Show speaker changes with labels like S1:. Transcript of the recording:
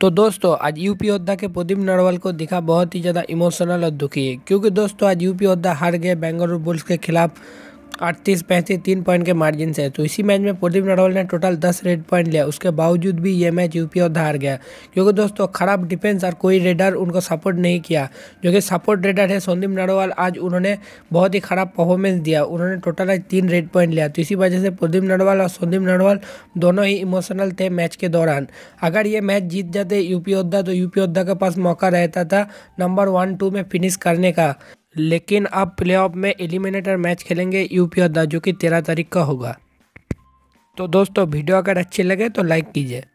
S1: तो दोस्तों आज यूपी योद्धा के प्रदीप नरवाल को दिखा बहुत ही ज़्यादा इमोशनल और दुखी है क्योंकि दोस्तों आज यूपी योद्धा हार गए बेंगलुरु बुल्स के खिलाफ अड़तीस पैंतीस तीन पॉइंट के मार्जिन से तो इसी मैच में प्रदीप नरवाल ने टोटल दस रेड पॉइंट लिया उसके बावजूद भी ये मैच यूपी और हार गया क्योंकि दोस्तों खराब डिफेंस और कोई रेडर उनको सपोर्ट नहीं किया जो कि सपोर्ट रेडर है संदीप नरवाल आज उन्होंने बहुत ही खराब परफॉर्मेंस दिया उन्होंने टोटल आज तीन रेड पॉइंट लिया तो इसी वजह से प्रदीप नरवाल और संदीप नरवाल दोनों ही इमोशनल थे मैच के दौरान अगर ये मैच जीत जाते यूपी योद्धा तो यूपी योद्धा के पास मौका रहता था नंबर वन टू में फिनिश करने का लेकिन अब प्लेऑफ में एलिमिनेटर मैच खेलेंगे यूपी और दा जो कि तेरह तारीख का होगा तो दोस्तों वीडियो अगर अच्छी लगे तो लाइक कीजिए